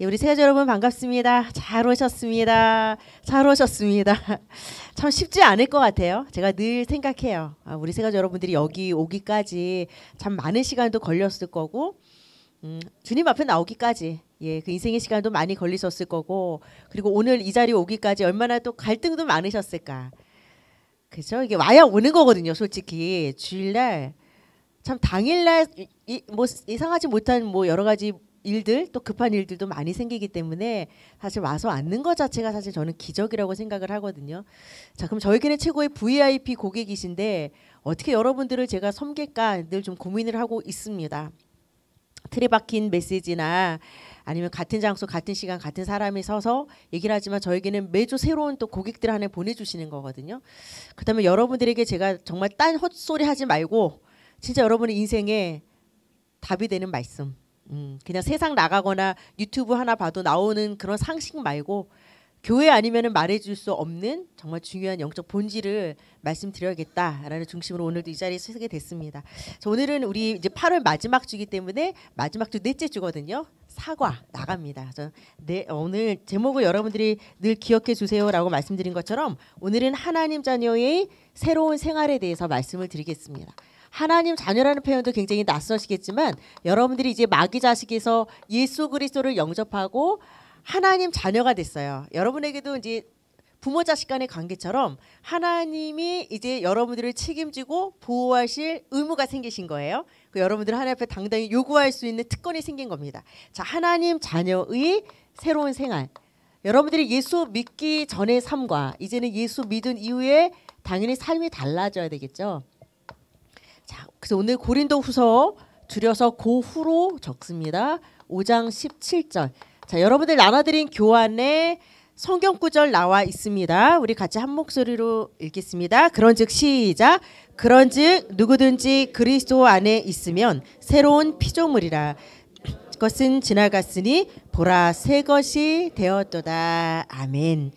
예, 우리 세가지 여러분 반갑습니다. 잘 오셨습니다. 잘 오셨습니다. 참 쉽지 않을 것 같아요. 제가 늘 생각해요. 아, 우리 세가지 여러분들이 여기 오기까지 참 많은 시간도 걸렸을 거고 음, 주님 앞에 나오기까지 예, 그 인생의 시간도 많이 걸리셨을 거고 그리고 오늘 이 자리에 오기까지 얼마나 또 갈등도 많으셨을까. 그죠? 이게 와야 오는 거거든요. 솔직히 주일날 참 당일날 이, 뭐 이상하지 못한 뭐 여러 가지 일들 또 급한 일들도 많이 생기기 때문에 사실 와서 앉는 것 자체가 사실 저는 기적이라고 생각을 하거든요. 자 그럼 저에게는 최고의 VIP 고객이신데 어떻게 여러분들을 제가 섬길까 늘 좀 고민을 하고 있습니다. 틀에 박힌 메시지나 아니면 같은 장소 같은 시간 같은 사람이 서서 얘기를 하지만 저에게는 매주 새로운 또 고객들 하나 보내주시는 거거든요. 그다음에 여러분들에게 제가 정말 딴 헛소리 하지 말고 진짜 여러분의 인생에 답이 되는 말씀 음, 그냥 세상 나가거나 유튜브 하나 봐도 나오는 그런 상식 말고 교회 아니면은 말해줄 수 없는 정말 중요한 영적 본질을 말씀드려야겠다라는 중심으로 오늘도 이 자리에 서게 됐습니다. 자, 오늘은 우리 이제 8월 마지막 주기 때문에 마지막 주 넷째 주거든요. 사과 나갑니다. 저 네, 오늘 제목을 여러분들이 늘 기억해 주세요라고 말씀드린 것처럼 오늘은 하나님 자녀의 새로운 생활에 대해서 말씀을 드리겠습니다. 하나님 자녀라는 표현도 굉장히 낯서시겠지만 여러분들이 이제 마귀 자식에서 예수 그리스도를 영접하고 하나님 자녀가 됐어요. 여러분에게도 이제 부모 자식 간의 관계처럼 하나님이 이제 여러분들을 책임지고 보호하실 의무가 생기신 거예요. 그 여러분들 하나님 앞에 당당히 요구할 수 있는 특권이 생긴 겁니다. 자, 하나님 자녀의 새로운 생활. 여러분들이 예수 믿기 전의 삶과 이제는 예수 믿은 이후에 당연히 삶이 달라져야 되겠죠. 자, 그래서 오늘 고린도 후서 줄여서 고후로 적습니다. 5장 17절. 자, 여러분들 나눠드린 교환에 성경 구절 나와 있습니다. 우리 같이 한 목소리로 읽겠습니다. 그런즉 시작. 그런즉 누구든지 그리스도 안에 있으면 새로운 피조물이라. 것은 지나갔으니 보라 새 것이 되었도다. 아멘.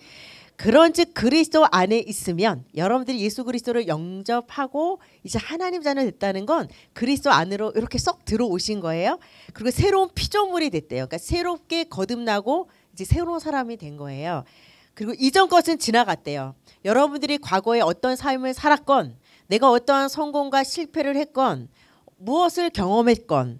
그런즉 그리스도 안에 있으면 여러분들이 예수 그리스도를 영접하고 이제 하나님 자녀 됐다는 건 그리스도 안으로 이렇게 쏙 들어오신 거예요. 그리고 새로운 피조물이 됐대요. 그러니까 새롭게 거듭나고 이제 새로운 사람이 된 거예요. 그리고 이전 것은 지나갔대요. 여러분들이 과거에 어떤 삶을 살았건 내가 어떠한 성공과 실패를 했건 무엇을 경험했건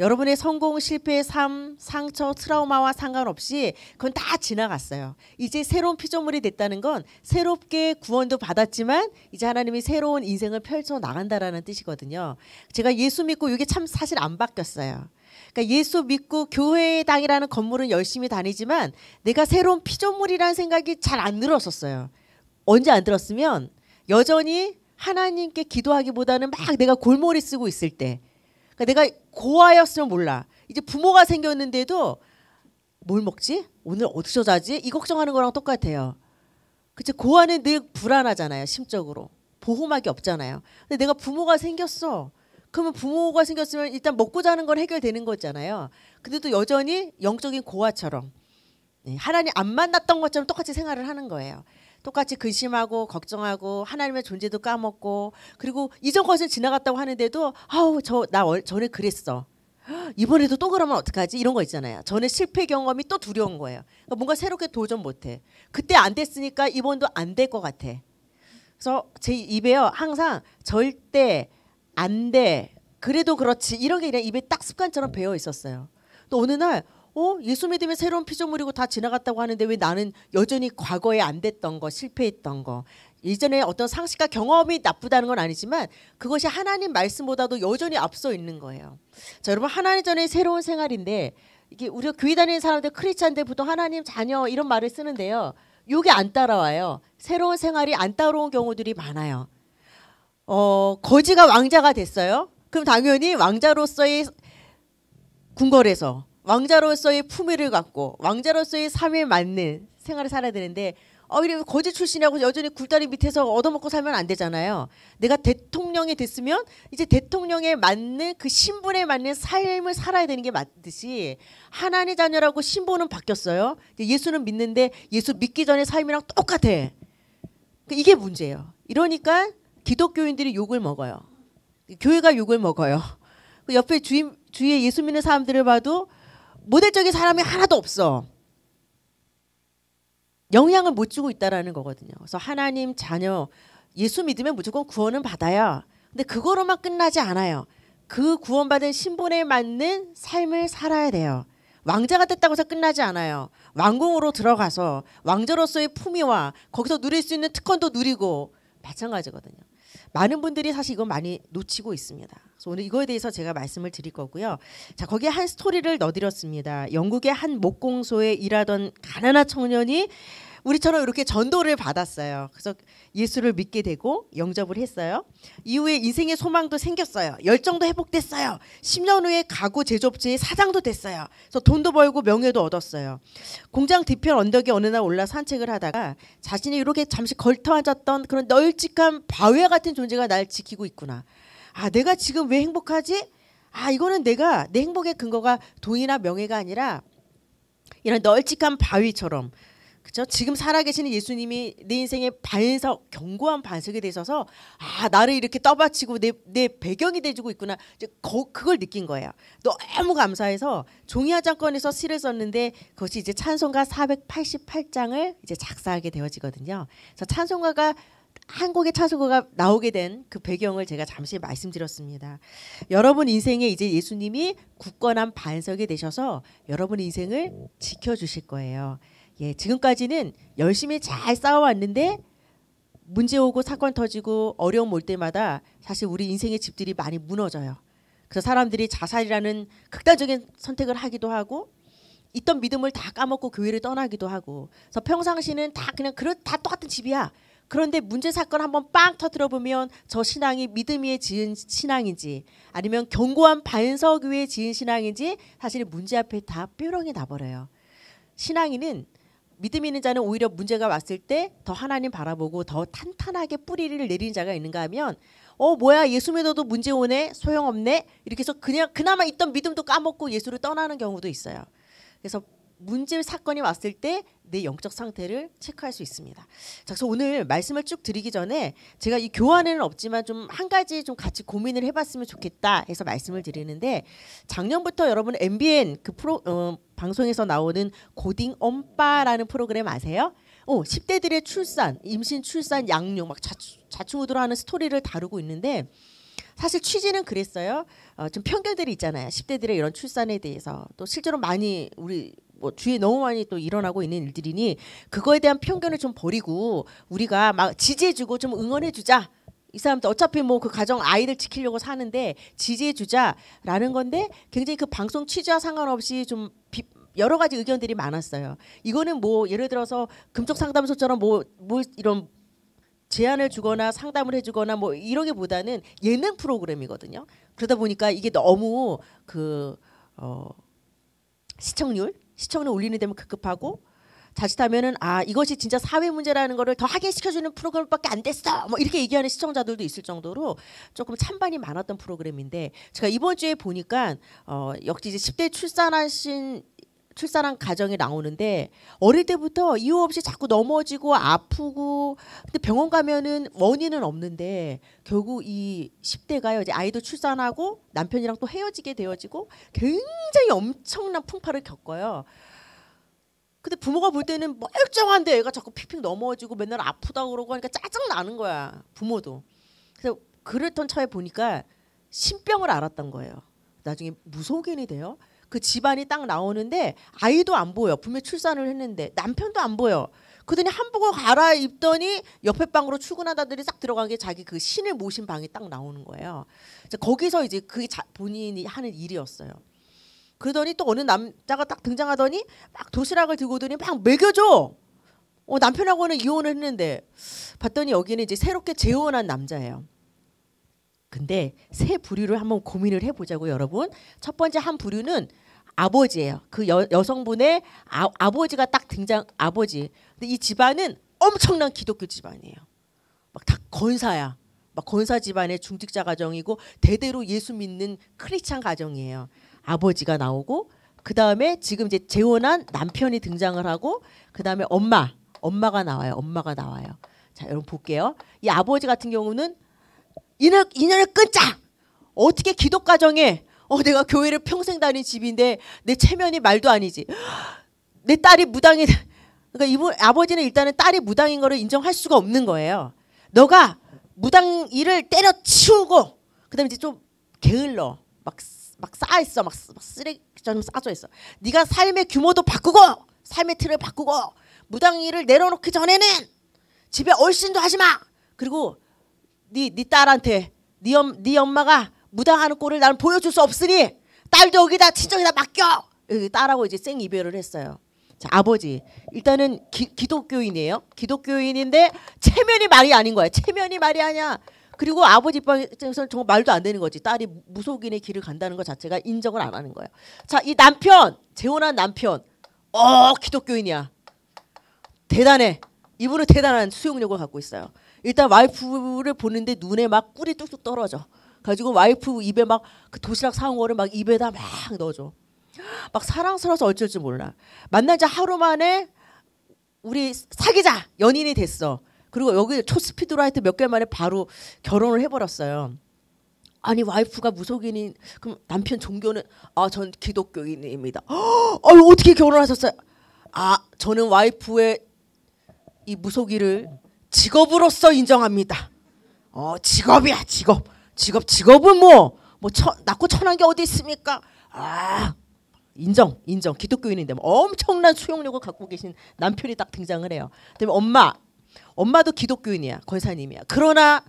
여러분의 성공, 실패, 삶, 상처, 트라우마와 상관없이 그건 다 지나갔어요. 이제 새로운 피조물이 됐다는 건 새롭게 구원도 받았지만 이제 하나님이 새로운 인생을 펼쳐 나간다라는 뜻이거든요. 제가 예수 믿고 이게 참 사실 안 바뀌었어요. 그러니까 예수 믿고 교회의 땅이라는 건물은 열심히 다니지만 내가 새로운 피조물이라는 생각이 잘 안 들었었어요. 언제 안 들었으면 여전히 하나님께 기도하기보다는 막 내가 골머리 쓰고 있을 때 그러니까 내가 고아였으면 몰라. 이제 부모가 생겼는데도 뭘 먹지? 오늘 어디서 자지? 이 걱정하는 거랑 똑같아요. 그치 고아는 늘 불안하잖아요. 심적으로 보호막이 없잖아요. 근데 내가 부모가 생겼어. 그러면 부모가 생겼으면 일단 먹고 자는 건 해결되는 거잖아요. 근데 또 여전히 영적인 고아처럼 네, 하나님 안 만났던 것처럼 똑같이 생활을 하는 거예요. 똑같이 근심하고 걱정하고 하나님의 존재도 까먹고 그리고 이전 것은 지나갔다고 하는데도 아우 저 나 전에 그랬어 이번에도 또 그러면 어떡하지 이런 거 있잖아요 전에 실패 경험이 또 두려운 거예요 그러니까 뭔가 새롭게 도전 못해 그때 안 됐으니까 이번도 안 될 것 같아 그래서 제 입에요 항상 절대 안돼 그래도 그렇지 이런 게 그냥 입에 딱 습관처럼 배어 있었어요 또 어느 날어 예수 믿으면 새로운 피조물이고 다 지나갔다고 하는데 왜 나는 여전히 과거에 안 됐던 거 실패했던 거 이전에 어떤 상식과 경험이 나쁘다는 건 아니지만 그것이 하나님 말씀보다도 여전히 앞서 있는 거예요. 자 여러분 하나님 전에 새로운 생활인데 이게 우리가 교회 다니는 사람들 크리스찬들 보통 하나님 자녀 이런 말을 쓰는데요. 이게안 따라와요. 새로운 생활이 안 따라온 경우들이 많아요. 어 거지가 왕자가 됐어요. 그럼 당연히 왕자로서의 궁궐에서 왕자로서의 품위를 갖고 왕자로서의 삶에 맞는 생활을 살아야 되는데 어, 이래 거지 출신이라고 여전히 굴다리 밑에서 얻어먹고 살면 안 되잖아요. 내가 대통령이 됐으면 이제 대통령에 맞는 그 신분에 맞는 삶을 살아야 되는 게 맞듯이 하나님의 자녀라고 신분은 바뀌었어요. 예수는 믿는데 예수 믿기 전에 삶이랑 똑같아. 그 이게 문제예요. 이러니까 기독교인들이 욕을 먹어요. 교회가 욕을 먹어요. 그 옆에 주인, 주위에 예수 믿는 사람들을 봐도 모델적인 사람이 하나도 없어. 영향을 못 주고 있다라는 거거든요. 그래서 하나님 자녀 예수 믿으면 무조건 구원은 받아요. 근데 그거로만 끝나지 않아요. 그 구원받은 신분에 맞는 삶을 살아야 돼요. 왕자가 됐다고 해서 끝나지 않아요. 왕궁으로 들어가서 왕자로서의 품위와 거기서 누릴 수 있는 특권도 누리고 마찬가지거든요. 많은 분들이 사실 이건 많이 놓치고 있습니다. 그래서 오늘 이거에 대해서 제가 말씀을 드릴 거고요. 자 거기에 한 스토리를 넣어드렸습니다. 영국의 한 목공소에 일하던 가난한 청년이 우리처럼 이렇게 전도를 받았어요. 그래서 예수를 믿게 되고 영접을 했어요. 이후에 인생의 소망도 생겼어요. 열정도 회복됐어요. 10년 후에 가구 제조업체의 사장도 됐어요. 그래서 돈도 벌고 명예도 얻었어요. 공장 뒤편 언덕에 어느 날 올라 산책을 하다가 자신이 이렇게 잠시 걸터 앉았던 그런 널찍한 바위와 같은 존재가 날 지키고 있구나. 아, 내가 지금 왜 행복하지? 아, 이거는 내가 내 행복의 근거가 돈이나 명예가 아니라 이런 널찍한 바위처럼 그죠 지금 살아계시는 예수님이 내 인생의 반석, 견고한 반석이 되셔서 아 나를 이렇게 떠받치고 내, 내 배경이 돼주고 있구나. 이제 거, 그걸 느낀 거예요. 너무 감사해서 종이 화장권에서 시를 썼는데 그것이 이제 찬송가 488장을 이제 작사하게 되어지거든요. 그래서 찬송가가 한국의 찬송가가 나오게 된 그 배경을 제가 잠시 말씀드렸습니다. 여러분 인생에 이제 예수님이 굳건한 반석이 되셔서 여러분 인생을 지켜주실 거예요. 예, 지금까지는 열심히 잘 싸워왔는데 문제 오고 사건 터지고 어려움 올 때마다 사실 우리 인생의 집들이 많이 무너져요. 그래서 사람들이 자살이라는 극단적인 선택을 하기도 하고 있던 믿음을 다 까먹고 교회를 떠나기도 하고 그래서 평상시는 다 그냥 그렇 다 똑같은 집이야. 그런데 문제 사건 한번 빵 터뜨려 보면 저 신앙이 믿음이에 지은 신앙인지 아니면 견고한 반석 위에 지은 신앙인지 사실 문제 앞에 다 뾰렁이 나버려요. 신앙인은 믿음 있는 자는 오히려 문제가 왔을 때 더 하나님 바라보고 더 탄탄하게 뿌리를 내린 자가 있는가 하면 어 뭐야 예수 믿어도 문제 오네 소용없네 이렇게 해서 그냥 그나마 있던 믿음도 까먹고 예수를 떠나는 경우도 있어요. 그래서 문제 사건이 왔을 때내 영적 상태를 체크할 수 있습니다. 자, 그래서 오늘 말씀을 쭉 드리기 전에 제가 이 교환에는 없지만 좀 한 가지 좀 같이 고민을 해봤으면 좋겠다 해서 말씀을 드리는데 작년부터 여러분 MBN 그 프로 어, 방송에서 나오는 고딩 엄빠라는 프로그램 아세요? 어, 10대들의 출산, 임신, 출산, 양육 막 자충우돌 하는 스토리를 다루고 있는데 사실 취지는 그랬어요. 어, 좀 편견들이 있잖아요. 10대들의 이런 출산에 대해서 또 실제로 많이 우리 뭐 주위에 너무 많이 또 일어나고 있는 일들이니 그거에 대한 편견을 좀 버리고 우리가 막 지지해주고 좀 응원해주자. 이 사람도 어차피 뭐 그 가정 아이를 지키려고 사는데 지지해주자라는 건데 굉장히 그 방송 취지와 상관없이 좀 비, 여러 가지 의견들이 많았어요. 이거는 뭐 예를 들어서 금쪽 상담소처럼 뭐뭐 뭐 이런 제안을 주거나 상담을 해주거나 뭐 이러기보다는 예능 프로그램이거든요. 그러다 보니까 이게 너무 그 어, 시청률 시청률 올리는 데면 급급하고 자칫하면은 아 이것이 진짜 사회 문제라는 거를 더 확인시켜주는 프로그램밖에 안 됐어 뭐 이렇게 얘기하는 시청자들도 있을 정도로 조금 찬반이 많았던 프로그램인데 제가 이번 주에 보니까 어 역시 이제 10대 출산하신 출산한 가정이 나오는데 어릴 때부터 이유 없이 자꾸 넘어지고 아프고 근데 병원 가면은 원인은 없는데 결국 이 10대가요. 이제 아이도 출산하고 남편이랑 또 헤어지게 되어지고 굉장히 엄청난 풍파를 겪어요. 근데 부모가 볼 때는 멀쩡한데 애가 자꾸 피픽 넘어지고 맨날 아프다 그러고 하니까 짜증 나는 거야. 부모도. 그래서 그랬던 차에 보니까 신병을 알았던 거예요. 나중에 무속인이 돼요. 그 집안이 딱 나오는데 아이도 안 보여. 분명 히 출산을 했는데 남편도 안 보여. 그러더니 한복을 갈아입더니 옆에 방으로 출근하다들이 싹 들어간 게 자기 그 신을 모신 방이 딱 나오는 거예요. 거기서 이제 그게 본인이 하는 일이었어요. 그러더니 또 어느 남자가 딱 등장하더니 막 도시락을 들고 오더니 막 먹여줘. 어, 남편하고는 이혼을 했는데 봤더니 여기는 이제 새롭게 재혼한 남자예요. 근데 세 부류를 한번 고민을 해보자고 여러분. 첫 번째 한 부류는 아버지예요. 그 여, 여성분의 아, 아버지가 딱 등장 아버지. 근데 이 집안은 엄청난 기독교 집안이에요. 막 다 건사야. 막 건사 집안의 중직자 가정이고 대대로 예수 믿는 크리스찬 가정이에요. 아버지가 나오고 그 다음에 지금 이제 재혼한 남편이 등장을 하고 그 다음에 엄마 엄마가 나와요. 엄마가 나와요. 자 여러분 볼게요. 이 아버지 같은 경우는 인연, 인연을 끊자. 어떻게 기독 가정에 어, 내가 교회를 평생 다닌 집인데 내 체면이 말도 아니지. 내 딸이 무당이 그러니까 이분 아버지는 일단은 딸이 무당인 거를 인정할 수가 없는 거예요. 너가 무당 일을 때려치우고 그다음에 이제 좀 게을러 막막 쌓아 있어 막, 막 쓰레기처럼 쌓져 있어. 네가 삶의 규모도 바꾸고 삶의 틀을 바꾸고 무당 일을 내려놓기 전에는 집에 얼씬도 하지 마. 그리고 네, 네 딸한테 네, 엄, 네 엄마가 무당하는 꼴을 나는 보여줄 수 없으니 딸도 여기다 친정에다 맡겨. 딸하고 이제 생 이별을 했어요. 자, 아버지 일단은 기, 기독교인이에요. 기독교인인데 체면이 말이 아닌 거야. 체면이 말이 아니야. 그리고 아버지 입장에서는 정말 말도 안 되는 거지. 딸이 무속인의 길을 간다는 것 자체가 인정을 안 하는 거예 자, 이 남편, 재혼한 남편. 어, 기독교인이야. 대단해. 이분은 대단한 수용력을 갖고 있어요. 일단 와이프를 보는데 눈에 막 꿀이 뚝뚝 떨어져. 가지고 와이프 입에 막 그 도시락 사온 거를 막 입에다 막 넣어줘. 막 사랑스러워서 어쩔 줄 몰라. 만나자 하루 만에 우리 사귀자 연인이 됐어. 그리고 여기 초스피드로 하여튼 몇 개월 만에 바로 결혼을 해버렸어요. 아니 와이프가 무속인인 그럼 남편 종교는 아 전 기독교인입니다. 어 어떻게 결혼하셨어요? 아 저는 와이프의 이무속이을 직업으로서 인정합니다. 어, 직업이야, 직업. 직업, 직업은 뭐, 뭐, 천, 낮고 천한 게 어디 있습니까? 아, 인정, 인정. 기독교인인데 뭐 엄청난 수용력을 갖고 계신 남편이 딱 등장을 해요. 그다음에 엄마, 엄마도 기독교인이야, 권사님이야. 그러나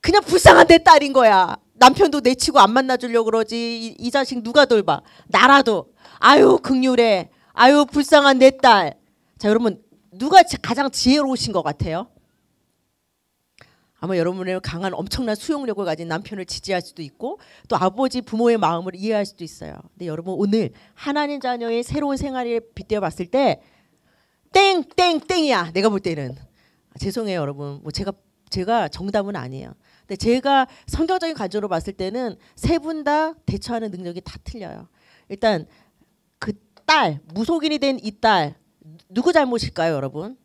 그냥 불쌍한 내 딸인 거야. 남편도 내치고 안 만나주려고 그러지. 이, 이 자식 누가 돌봐? 나라도. 아유, 극률해. 아유, 불쌍한 내 딸. 자, 여러분 누가 가장 지혜로우신 것 같아요? 아마 여러분의 강한 엄청난 수용력을 가진 남편을 지지할 수도 있고 또 아버지 부모의 마음을 이해할 수도 있어요. 근데 여러분 오늘 하나님 자녀의 새로운 생활에 빗대어 봤을 때 땡 땡 땡이야. 내가 볼 때는 아, 죄송해요, 여러분. 뭐 제가 제가 정답은 아니에요. 근데 제가 성경적인 관점으로 봤을 때는 세 분 다 대처하는 능력이 다 틀려요. 일단 그 딸 무속인이 된이딸 누구 잘못일까요, 여러분?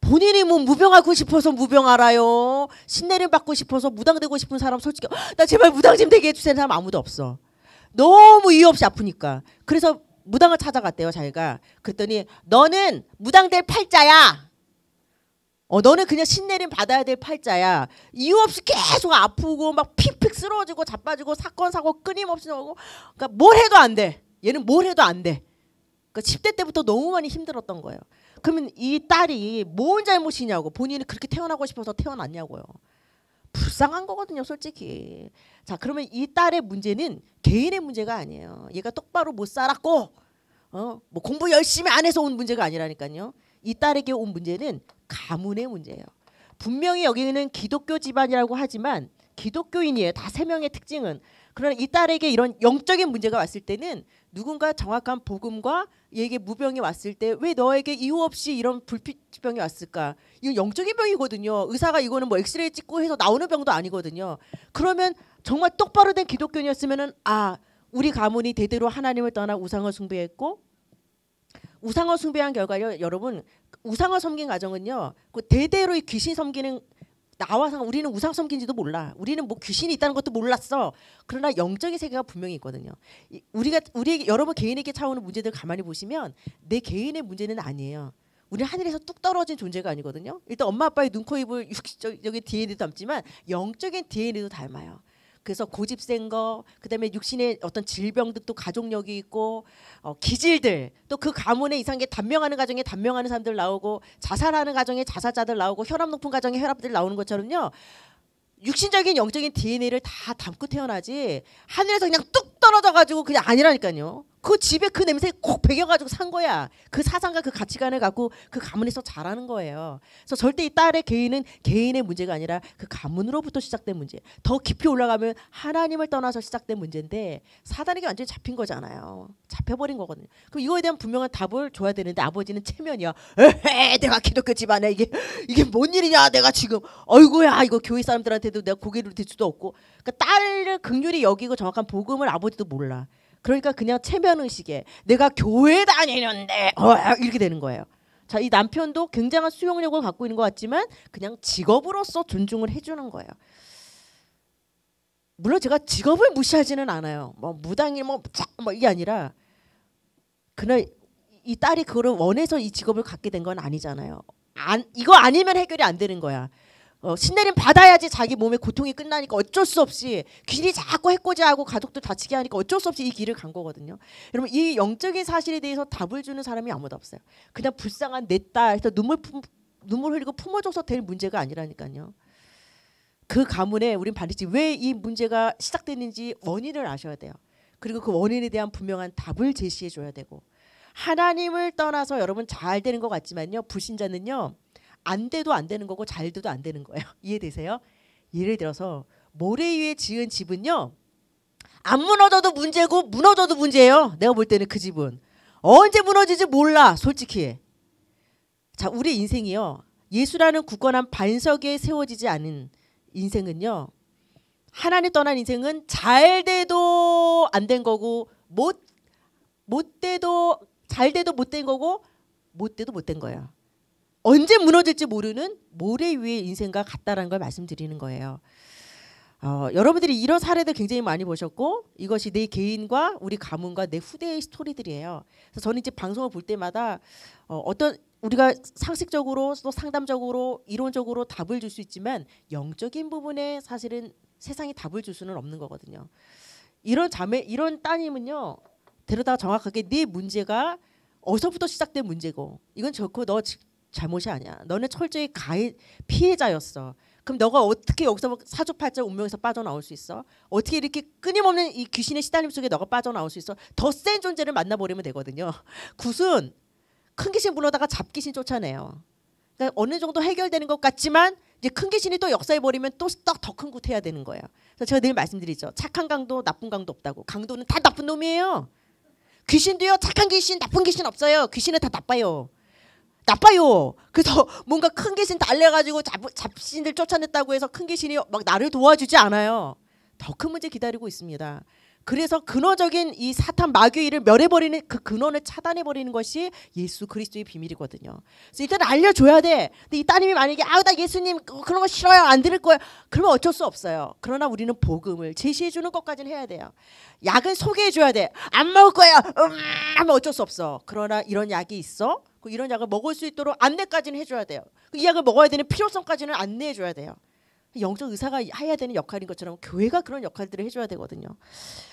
본인이 뭐 무병하고 싶어서 무병하라요. 신내림 받고 싶어서 무당되고 싶은 사람 솔직히 나 제발 무당 좀 되게 해주세요 사람 아무도 없어. 너무 이유 없이 아프니까. 그래서 무당을 찾아갔대요 자기가. 그랬더니 너는 무당될 팔자야. 어 너는 그냥 신내림 받아야 될 팔자야. 이유 없이 계속 아프고 막 픽픽 쓰러지고 자빠지고 사건 사고 끊임없이 나오고 그러니까 뭘 해도 안 돼. 얘는 뭘 해도 안 돼. 그러니까 10대 때부터 너무 많이 힘들었던 거예요. 그러면 이 딸이 뭔 잘못이냐고 본인이 그렇게 태어나고 싶어서 태어났냐고요. 불쌍한 거거든요, 솔직히. 자, 그러면 이 딸의 문제는 개인의 문제가 아니에요. 얘가 똑바로 못 살았고, 어, 뭐 공부 열심히 안 해서 온 문제가 아니라니까요. 이 딸에게 온 문제는 가문의 문제예요. 분명히 여기는 기독교 집안이라고 하지만 기독교인이에요. 다 세 명의 특징은. 그러나 이 딸에게 이런 영적인 문제가 왔을 때는 누군가 정확한 복음과 얘게 무병이 왔을 때 왜 너에게 이유 없이 이런 불빛병이 왔을까? 이거 영적인 병이거든요. 의사가 이거는 뭐 엑스레이 찍고 해서 나오는 병도 아니거든요. 그러면 정말 똑바로 된 기독교인이었으면은 아 우리 가문이 대대로 하나님을 떠나 우상을 숭배했고 우상을 숭배한 결과요 여러분 우상을 섬긴 가정은요 그 대대로 이 귀신 섬기는 나와서 우리는 우상 섬긴지도 몰라. 우리는 뭐 귀신이 있다는 것도 몰랐어. 그러나 영적인 세계가 분명히 있거든요. 우리가 우리 여러분 개인에게 차오는 문제들 가만히 보시면 내 개인의 문제는 아니에요. 우리 하늘에서 뚝 떨어진 존재가 아니거든요. 일단 엄마 아빠의 눈코입을 육적인 DNA도 닮지만 영적인 DNA도 닮아요. 그래서 고집 센 거, 그다음에 육신의 어떤 질병도 또 가족력이 있고 어, 기질들, 또 그 가문에 이상하게 단명하는 가정에 단명하는 사람들 나오고 자살하는 가정에 자살자들 나오고 혈압 높은 가정에 혈압들 나오는 것처럼요. 육신적인 영적인 DNA를 다 담고 태어나지 하늘에서 그냥 뚝 떨어져 가지고 그냥 아니라니까요. 그 집에 그 냄새 꼭 배겨가지고 산 거야. 그 사상과 그 가치관을 갖고 그 가문에서 자라는 거예요. 그래서 절대 이 딸의 개인은 개인의 문제가 아니라 그 가문으로부터 시작된 문제. 더 깊이 올라가면 하나님을 떠나서 시작된 문제인데 사단에게 완전히 잡힌 거잖아요. 잡혀버린 거거든요. 그럼 이거에 대한 분명한 답을 줘야 되는데 아버지는 체면이야. 에헤, 내가 기독교 집안에 이게 이게 뭔 일이냐? 내가 지금 어이구야 이거 교회 사람들한테도 내가 고개를 들 수도 없고. 그러니까 딸을 극률이 여기고 정확한 복음을 아버지도 몰라. 그러니까 그냥 체면 의식에 내가 교회 다니는데 어, 아, 이렇게 되는 거예요. 자, 이 남편도 굉장한 수용력을 갖고 있는 것 같지만 그냥 직업으로서 존중을 해주는 거예요. 물론 제가 직업을 무시하지는 않아요. 뭐 무당이 뭐, 뭐 이게 아니라 그날 이 딸이 그걸 원해서 이 직업을 갖게 된 건 아니잖아요. 안, 이거 아니면 해결이 안 되는 거야. 어, 신내림 받아야지 자기 몸의 고통이 끝나니까 어쩔 수 없이 길이 자꾸 해코지하고 가족들 다치게 하니까 어쩔 수 없이 이 길을 간 거거든요. 여러분 이 영적인 사실에 대해서 답을 주는 사람이 아무도 없어요. 그냥 불쌍한 내딸 해서 눈물 품, 눈물 흘리고 품어줘서 될 문제가 아니라니까요. 그 가문에 우린 반드시 왜이 문제가 시작됐는지 원인을 아셔야 돼요. 그리고 그 원인에 대한 분명한 답을 제시해 줘야 되고 하나님을 떠나서 여러분 잘 되는 것 같지만요 부신자는요 안 돼도 안 되는 거고 잘 돼도 안 되는 거예요. 이해되세요? 예를 들어서 모래 위에 지은 집은요. 안 무너져도 문제고 무너져도 문제예요. 내가 볼 때는 그 집은 언제 무너지지 몰라. 솔직히. 자, 우리 인생이요. 예수라는 굳건한 반석에 세워지지 않은 인생은요. 하나님 떠난 인생은 잘 돼도 안 된 거고 못 못 돼도 잘 돼도 못 된 거고 못 돼도 못 된 거예요. 언제 무너질지 모르는 모래 위의 인생과 같다라는 걸 말씀드리는 거예요. 어, 여러분들이 이런 사례들 굉장히 많이 보셨고 이것이 내 개인과 우리 가문과 내 후대의 스토리들이에요. 그래서 저는 이제 방송을 볼 때마다 어, 떤 우리가 상식적으로 또 상담적으로 이론적으로 답을 줄 수 있지만 영적인 부분에 사실은 세상이 답을 줄 수는 없는 거거든요. 이런 자매 이런 따님은요 데려다 정확하게 네 문제가 어서부터 시작된 문제고 이건 좋고 너 잘못이 아니야. 너는 철저히 가해 피해자였어. 그럼 너가 어떻게 여기서 사주팔자 운명에서 빠져나올 수 있어? 어떻게 이렇게 끊임없는 이 귀신의 시달림 속에 너가 빠져나올 수 있어? 더 센 존재를 만나버리면 되거든요. 굿은 큰 귀신 불러다가 잡귀신 쫓아내요. 그러니까 어느 정도 해결되는 것 같지만 이제 큰 귀신이 또역사에버리면또 더큰 굿 해야 되는 거예요. 그래서 제가 늘 말씀드리죠. 착한 강도, 나쁜 강도 없다고. 강도는 다 나쁜 놈이에요. 귀신도요. 착한 귀신, 나쁜 귀신 없어요. 귀신은 다 나빠요. 나빠요. 그래서 뭔가 큰 귀신 달래가지고 잡, 잡신들 쫓아냈다고 해서 큰 귀신이 막 나를 도와주지 않아요. 더 큰 문제 기다리고 있습니다. 그래서 근원적인 이 사탄 마귀를 멸해버리는 그 근원을 차단해버리는 것이 예수 그리스도의 비밀이거든요. 그래서 일단 알려줘야 돼. 근데 이 따님이 만약에 아우 나 예수님 그, 그런 거 싫어요 안 들을 거예요. 그러면 어쩔 수 없어요. 그러나 우리는 복음을 제시해주는 것까지는 해야 돼요. 약은 소개해줘야 돼. 안 먹을 거예요. 음, 하면 어쩔 수 없어. 그러나 이런 약이 있어. 그 이런 약을 먹을 수 있도록 안내까지는 해줘야 돼요. 그 이 약을 먹어야 되는 필요성까지는 안내해줘야 돼요. 영적 의사가 해야 되는 역할인 것처럼 교회가 그런 역할들을 해줘야 되거든요.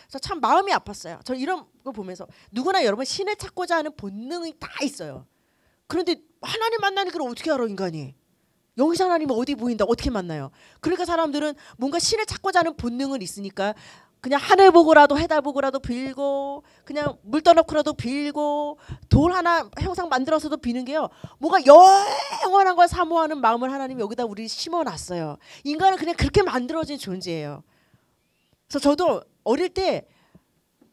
그래서 참 마음이 아팠어요. 저 이런 거 보면서 누구나 여러분 신을 찾고자 하는 본능이 다 있어요. 그런데 하나님 만나는 걸 어떻게 알아 인간이? 여기서 하나님 어디 보인다 어떻게 만나요? 그러니까 사람들은 뭔가 신을 찾고자 하는 본능은 있으니까 그냥 하늘 보고라도 해달 보고라도 빌고 그냥 물 떠놓고라도 빌고 돌 하나 형상 만들어서도 비는 게요. 뭔가 영원한 걸 사모하는 마음을 하나님 이 여기다 우리 심어놨어요. 인간은 그냥 그렇게 만들어진 존재예요. 그래서 저도 어릴 때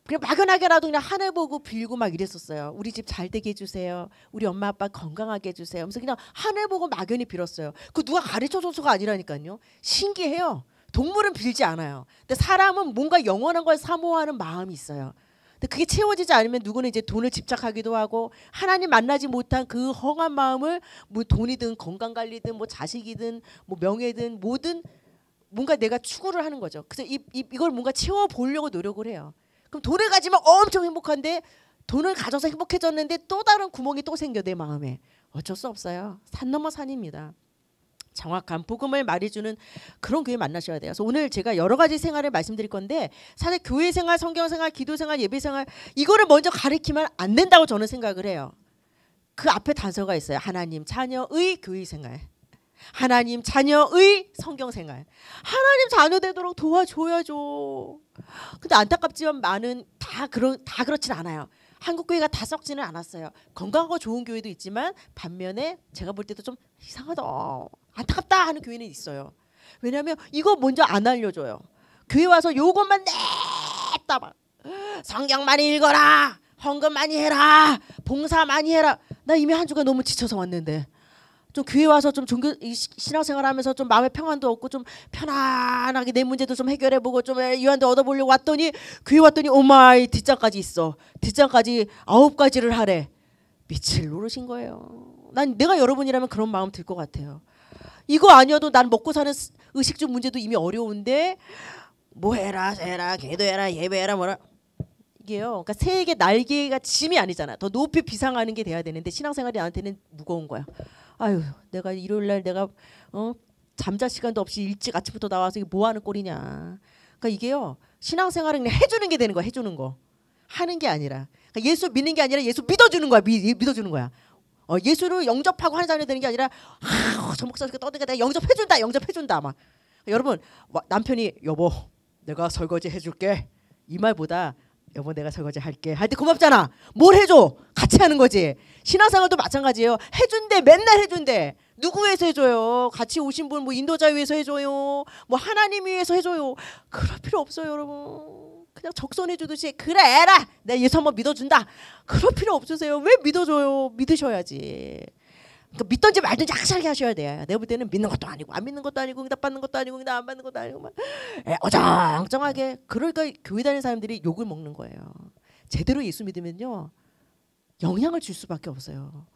그냥 막연하게라도 그냥 하늘 보고 빌고 막 이랬었어요. 우리 집 잘 되게 해주세요. 우리 엄마 아빠 건강하게 해주세요. 하면서 그냥 하늘 보고 막연히 빌었어요. 그 누가 가르쳐줘서가 아니라니까요. 신기해요. 동물은 빌지 않아요. 근데 사람은 뭔가 영원한 걸 사모하는 마음이 있어요. 근데 그게 채워지지 않으면 누구는 이제 돈을 집착하기도 하고 하나님 만나지 못한 그 허한 마음을 뭐 돈이든 건강 관리든 뭐 자식이든 뭐 명예든 뭐든 뭔가 내가 추구를 하는 거죠. 그래서 이, 이 이걸 뭔가 채워 보려고 노력을 해요. 그럼 돈을 가지면 엄청 행복한데 돈을 가져서 행복해졌는데 또 다른 구멍이 또 생겨 내 마음에 어쩔 수 없어요. 산 넘어 산입니다. 정확한 복음을 말해주는 그런 교회 만나셔야 돼요. 그래서 오늘 제가 여러 가지 생활을 말씀드릴 건데 사실 교회 생활, 성경 생활, 기도 생활, 예배 생활 이거를 먼저 가리키면 안 된다고 저는 생각을 해요. 그 앞에 단서가 있어요. 하나님 자녀의 교회 생활. 하나님 자녀의 성경 생활. 하나님 자녀 되도록 도와줘야죠. 근데 안타깝지만 많은 다 그런 다 그렇진 않아요. 한국 교회가 다 썩지는 않았어요. 건강하고 좋은 교회도 있지만 반면에 제가 볼 때도 좀 이상하다. 안타깝다 하는 교회는 있어요. 왜냐하면 이거 먼저 안 알려줘요. 교회 와서 요것만 냈다 막 성경 많이 읽어라 헌금 많이 해라 봉사 많이 해라 나 이미 한주간 너무 지쳐서 왔는데 좀 교회 와서 좀 종교 신앙생활하면서 좀 마음의 평안도 얻고 좀 편안하게 내 문제도 좀 해결해보고 좀 유한도 얻어보려고 왔더니 교회 왔더니 오마이 뒷장까지 있어 뒷장까지 아홉 가지를 하래 미칠 노릇인 거예요. 난 내가 여러분이라면 그런 마음 들 것 같아요. 이거 아니어도 난 먹고 사는 의식적 문제도 이미 어려운데 뭐 해라 해라 걔도해라 예배해라 뭐라 이게요. 그러니까 새에게 날개가 짐이 아니잖아. 더 높이 비상하는 게 돼야 되는데 신앙생활이 나한테는 무거운 거야. 아유, 내가 일요일 날 내가 어 잠잘 시간도 없이 일찍 아침부터 나와서 이게 뭐 하는 꼴이냐. 그러니까 이게요. 신앙생활은 그냥 해주는 게 되는 거야. 해주는 거. 하는 게 아니라. 그러니까 예수 믿는 게 아니라 예수 믿어주는 거야. 믿, 어주는 거야. 어, 예수를 영접하고 하는 사람이 되는 게 아니라 아, 저 목사 떠드니까 내가 영접해준다 영접해준다 막 여러분 남편이 여보 내가 설거지 해줄게 이 말보다 여보 내가 설거지 할게 할 때 고맙잖아 뭘 해줘 같이 하는 거지 신앙생활도 마찬가지예요 해준대 맨날 해준대 누구에서 해줘요 같이 오신 분 뭐 인도자 위에서 해줘요 뭐 하나님 위에서 해줘요 그럴 필요 없어요 여러분 그냥 적선해 주듯이 그래 라내 예수 한번 믿어준다 그럴 필요 없으세요 왜 믿어줘요 믿으셔야지 그러니까 믿던지 말든지 확실하게 하셔야 돼요 내가 볼 때는 믿는 것도 아니고 안 믿는 것도 아니고 응답받는 것도 아니고 응답 안 받는 것도 아니고 막 에, 예, 어정쩡하게 그러니까 교회 다니는 사람들이 욕을 먹는 거예요 제대로 예수 믿으면요 영향을 줄 수밖에 없어요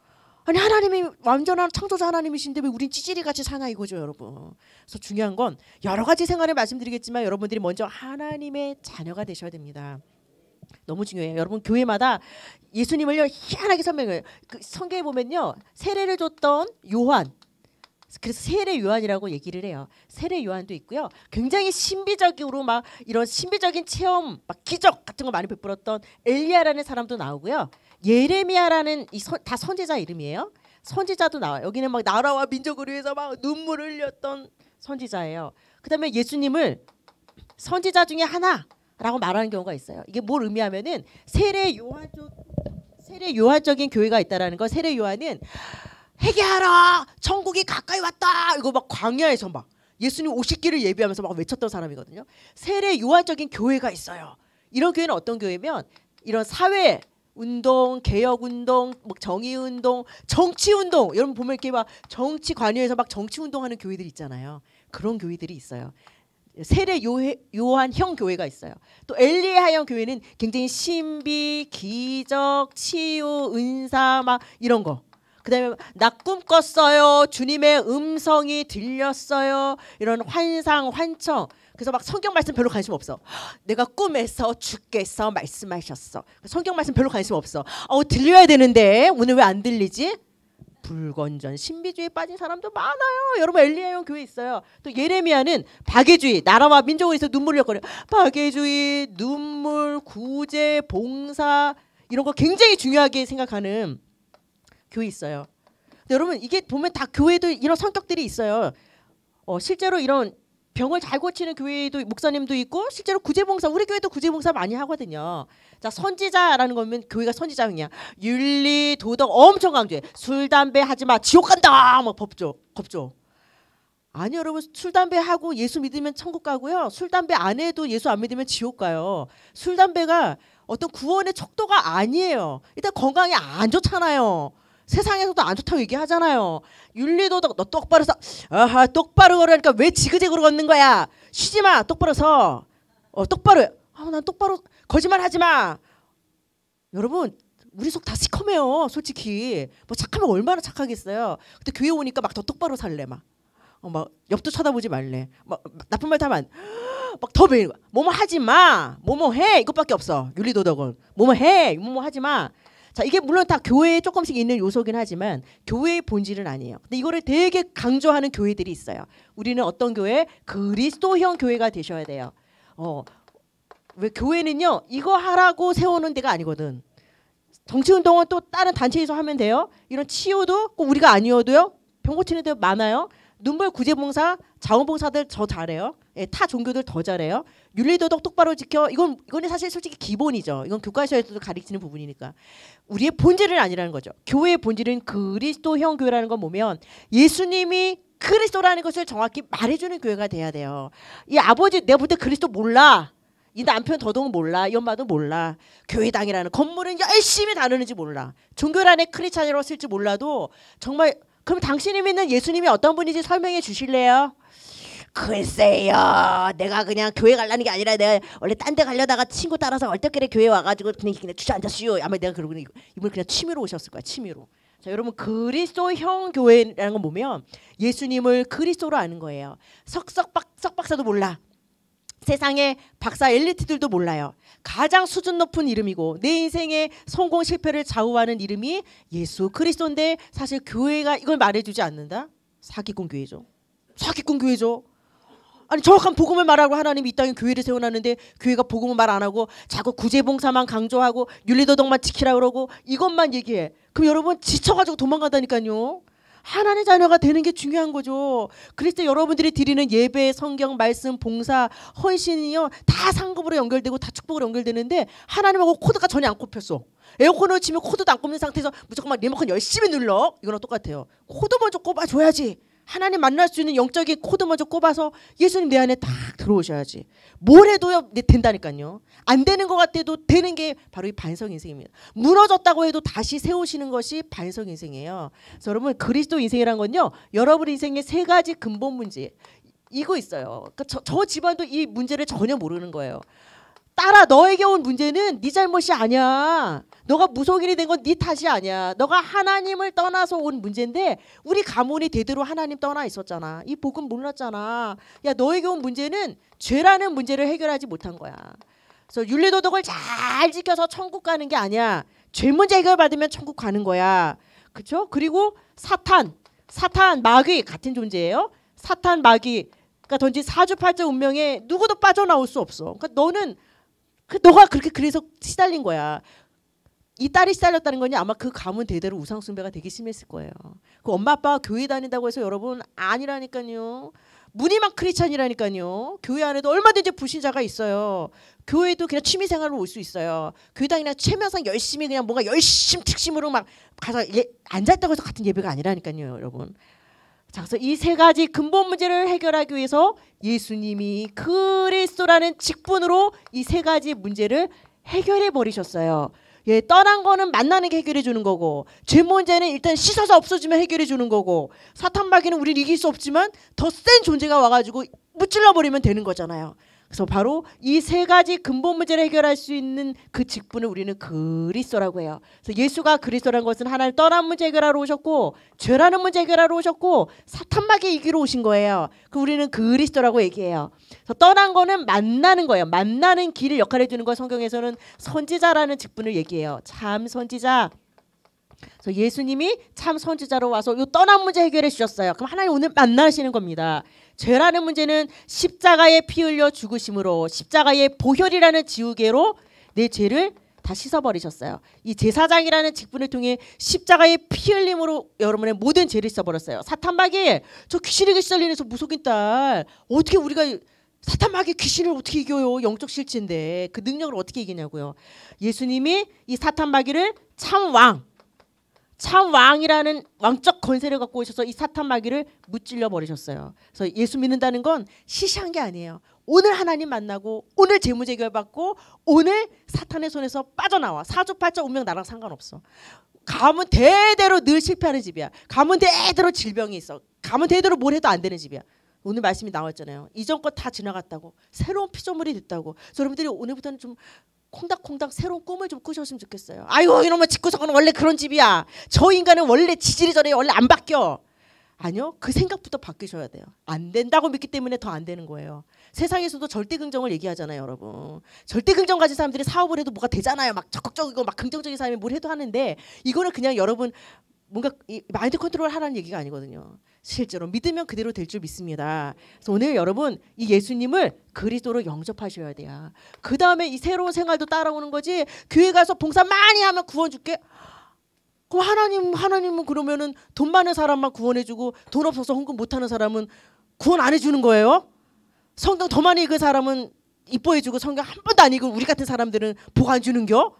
아니 하나님이 완전한 창조자 하나님이신데 왜 우린 찌질이 같이 사나 이거죠 여러분. 그래서 중요한 건 여러 가지 생활을 말씀드리겠지만 여러분들이 먼저 하나님의 자녀가 되셔야 됩니다. 너무 중요해요. 여러분 교회마다 예수님을요 희한하게 설명해요. 그 성경에 보면요 세례를 줬던 요한 그래서 세례 요한이라고 얘기를 해요. 세례 요한도 있고요. 굉장히 신비적으로 막 이런 신비적인 체험, 막 기적 같은 거 많이 베풀었던 엘리야라는 사람도 나오고요. 예레미야라는 선, 다 선지자 이름이에요. 선지자도 나와. 여기는 막 나라와 민족을 위해서 막 눈물 흘렸던 선지자예요. 그다음에 예수님을 선지자 중에 하나라고 말하는 경우가 있어요. 이게 뭘 의미하면은 세례 요한적 세례 요한적인 교회가 있다라는 거. 세례 요한은 회개하라. 천국이 가까이 왔다. 이거 막 광야에서 막 예수님 오십 길을 예비하면서 막 외쳤던 사람이거든요. 세례 요한적인 교회가 있어요. 이런 교회는 어떤 교회면 이런 사회 운동, 개혁 운동, 막 정의 운동, 정치 운동. 여러분 보면 이렇게 막 정치 관여해서 막 정치 운동하는 교회들 있잖아요. 그런 교회들이 있어요. 세례 요한형 교회가 있어요. 또 엘리하형 교회는 굉장히 신비, 기적, 치유, 은사 막 이런 거. 그다음에 나 꿈꿨어요. 주님의 음성이 들렸어요. 이런 환상, 환청. 그래서 막 성경 말씀 별로 관심 없어. 내가 꿈에서 주께서 말씀하셨어. 성경 말씀 별로 관심 없어. 어 들려야 되는데 오늘 왜 안 들리지? 불건전 신비주의에 빠진 사람도 많아요. 여러분 엘리야형 교회 있어요. 또 예레미야는 박해주의 나라와 민족에서 눈물을 흘거든요 박해주의 눈물 구제 봉사 이런 거 굉장히 중요하게 생각하는 교회 있어요. 여러분 이게 보면 다 교회도 이런 성격들이 있어요. 어, 실제로 이런 병을 잘 고치는 교회도 목사님도 있고 실제로 구제봉사 우리 교회도 구제봉사 많이 하거든요. 자 선지자라는 거면 교회가 선지자형이야. 윤리 도덕 엄청 강조해. 술 담배 하지 마 지옥 간다 막 뭐 법조 법조 아니 여러분 술 담배 하고 예수 믿으면 천국 가고요. 술 담배 안 해도 예수 안 믿으면 지옥 가요. 술 담배가 어떤 구원의 척도가 아니에요. 일단 건강이안 좋잖아요. 세상에서도 안 좋다고 얘기하잖아요. 윤리도덕 너 똑바로 서 아하 똑바로 걸으니까 왜 지그재그로 걷는 거야? 쉬지 마 똑바로 서. 어 똑바로. 아난 똑바로 거짓말 하지 마. 여러분 우리 속 다 시커매요 솔직히 뭐 착하면 얼마나 착하겠어요. 근데 교회 오니까 막 더 똑바로 살래 막. 어, 막 옆도 쳐다보지 말래. 막 나쁜 말 타면 막더 매일 뭐 뭐 하지 마. 뭐 뭐 해 이것밖에 없어 윤리도덕은 뭐 뭐 해 뭐 뭐 하지 마. 자, 이게 물론 다 교회에 조금씩 있는 요소긴 하지만 교회의 본질은 아니에요. 근데 이거를 되게 강조하는 교회들이 있어요. 우리는 어떤 교회? 그리스도형 교회가 되셔야 돼요. 어. 왜 교회는요? 이거 하라고 세우는 데가 아니거든. 정치 운동은 또 다른 단체에서 하면 돼요. 이런 치유도 꼭 우리가 아니어도요. 병 고치는 데 많아요. 눈물 구제봉사, 자원봉사들 저 잘해요. 예, 타 종교들 더 잘해요. 윤리도덕 똑바로 지켜. 이건 이건 사실 솔직히 기본이죠. 이건 교과서에서도 가르치는 부분이니까. 우리의 본질은 아니라는 거죠. 교회의 본질은 그리스도형 교회라는 거 보면 예수님이 그리스도라는 것을 정확히 말해주는 교회가 돼야 돼요. 이 아버지 내가 볼 때 그리스도 몰라. 이 남편 더더욱 몰라. 이 엄마도 몰라. 교회당이라는 건물은 열심히 다루는지 몰라. 종교란에 크리스찬이라고 쓸지 몰라도 정말 그럼 당신이 믿는 예수님이 어떤 분인지 설명해 주실래요? 글쎄요, 내가 그냥 교회 갈라는 게 아니라 내가 원래 딴 데 가려다가 친구 따라서 얼떨결에 교회 와가지고 그냥, 그냥 주저앉았슈. 아마 내가 그러고 이분 그냥 취미로 오셨을 거야, 취미로. 자, 여러분 그리스도형 교회라는 거 보면 예수님을 그리스도로 아는 거예요. 석석박 석박사도 몰라. 세상에 박사 엘리트들도 몰라요. 가장 수준 높은 이름이고 내 인생의 성공 실패를 좌우하는 이름이 예수 그리스도인데 사실 교회가 이걸 말해주지 않는다. 사기꾼 교회죠. 사기꾼 교회죠. 아니 정확한 복음을 말하고 하나님이 이 땅에 교회를 세워놨는데 교회가 복음을 말 안 하고 자꾸 구제봉사만 강조하고 윤리도덕만 지키라 그러고 이것만 얘기해. 그럼 여러분 지쳐가지고 도망가다니까요 하나님의 자녀가 되는 게 중요한 거죠. 그래서 여러분들이 드리는 예배, 성경, 말씀, 봉사, 헌신이요 다 상급으로 연결되고 다 축복으로 연결되는데 하나님하고 코드가 전혀 안 꼽혔어. 에어컨을 치면 코드도 안 꼽는 상태에서 무조건 막 리모컨 열심히 눌러. 이거랑 똑같아요. 코드 먼저 꼽아줘야지. 하나님 만날 수 있는 영적인 코드 먼저 꼽아서 예수님 내 안에 딱 들어오셔야지. 뭘 해도 네, 된다니까요. 안 되는 것 같아도 되는 게 바로 이 반성 인생입니다. 무너졌다고 해도 다시 세우시는 것이 반성 인생이에요. 그래서 여러분 그리스도 인생이란 건요. 여러분 인생의 세 가지 근본 문제 이거 있어요. 그러니까 저, 저 집안도 이 문제를 전혀 모르는 거예요. 딸아 너에게 온 문제는 네 잘못이 아니야. 너가 무속인이 된 건 네 탓이 아니야. 너가 하나님을 떠나서 온 문제인데 우리 가문이 대대로 하나님 떠나 있었잖아. 이 복음 몰랐잖아. 야 너에게 온 문제는 죄라는 문제를 해결하지 못한 거야. 그래서 윤리도덕을 잘 지켜서 천국 가는 게 아니야. 죄 문제 해결받으면 천국 가는 거야. 그렇죠? 그리고 사탄, 사탄, 마귀 같은 존재예요. 사탄, 마귀 그러니까 던지 사주팔자 운명에 누구도 빠져나올 수 없어. 그러니까 너는 그 너가 그렇게 그래서 시달린 거야. 이 딸이 시달렸다는 거니 아마 그 가문 대대로 우상 숭배가 되게 심했을 거예요. 그 엄마 아빠가 교회 다닌다고 해서 여러분 아니라니까요. 무늬만 크리스찬이라니까요. 교회 안에도 얼마든지 불신자가 있어요. 교회도 그냥 취미 생활로 올 수 있어요. 교회당 그냥 체면상 열심히 그냥 뭔가 열심 특심으로 막 가서 예, 앉아있다고 해서 같은 예배가 아니라니까요, 여러분. 자, 그래서 이 세 가지 근본 문제를 해결하기 위해서 예수님이 그리스도라는 직분으로 이 세 가지 문제를 해결해 버리셨어요. 예, 떠난 거는 만나는 게 해결해 주는 거고 죄 문제는 일단 씻어서 없어지면 해결해 주는 거고 사탄 마귀는 우리 이길 수 없지만 더 센 존재가 와가지고 무찔러 버리면 되는 거잖아요. 그래서 바로 이 세 가지 근본 문제를 해결할 수 있는 그 직분을 우리는 그리스도라고 해요. 그래서 예수가 그리스도라는 것은 하나를 떠난 문제 해결하러 오셨고 죄라는 문제 해결하러 오셨고 사탄마귀 이기러 오신 거예요. 그 우리는 그리스도라고 얘기해요. 그래서 떠난 거는 만나는 거예요. 만나는 길을 역할해 주는 거 성경에서는 선지자라는 직분을 얘기해요. 참 선지자. 그래서 예수님이 참 선지자로 와서 이 떠난 문제 해결해 주셨어요. 그럼 하나님 오늘 만나시는 겁니다. 죄라는 문제는 십자가에 피 흘려 죽으심으로 십자가의 보혈이라는 지우개로 내 죄를 다 씻어버리셨어요. 이 제사장이라는 직분을 통해 십자가의 피 흘림으로 여러분의 모든 죄를 씻어버렸어요. 사탄마귀 저 귀신에게 시달리면서 무속인 딸 어떻게 우리가 사탄마귀 귀신을 어떻게 이겨요? 영적 실체인데 그 능력을 어떻게 이기냐고요. 예수님이 이 사탄마귀를 참왕 참 왕이라는 왕적 권세를 갖고 오셔서 이 사탄 마귀를 무찔려 버리셨어요. 그래서 예수 믿는다는 건 시시한 게 아니에요. 오늘 하나님 만나고 오늘 재무 재결받고 오늘 사탄의 손에서 빠져나와 사주팔자 운명 나랑 상관없어. 감은 대대로 늘 실패하는 집이야. 감은 대대로 질병이 있어. 감은 대대로 뭘 해도 안 되는 집이야. 오늘 말씀이 나왔잖아요. 이전 거다 지나갔다고 새로운 피조물이 됐다고. 여러분들이 오늘부터는 좀 콩닥콩닥 새로운 꿈을 좀 꾸셨으면 좋겠어요. 아이고 이놈의 집구석은 원래 그런 집이야. 저 인간은 원래 지질이 저래 원래 안 바뀌어. 아니요. 그 생각부터 바뀌셔야 돼요. 안 된다고 믿기 때문에 더 안 되는 거예요. 세상에서도 절대 긍정을 얘기하잖아요, 여러분. 절대 긍정 가진 사람들이 사업을 해도 뭐가 되잖아요. 막 적극적이고 막 긍정적인 사람이 뭘 해도 하는데 이거는 그냥 여러분 뭔가 이 마인드 컨트롤 하라는 얘기가 아니거든요. 실제로 믿으면 그대로 될 줄 믿습니다. 그래서 오늘 여러분 이 예수님을 그리스도로 영접하셔야 돼요. 그 다음에 이 새로운 생활도 따라오는 거지. 교회 가서 봉사 많이 하면 구원 줄게. 그럼 하나님 하나님은 그러면은 돈 많은 사람만 구원해주고 돈 없어서 헌금 못하는 사람은 구원 안 해주는 거예요? 성경 더 많이 읽은 사람은 이뻐해주고 성경 한 번도 안 읽은 우리 같은 사람들은 복안 주는겨?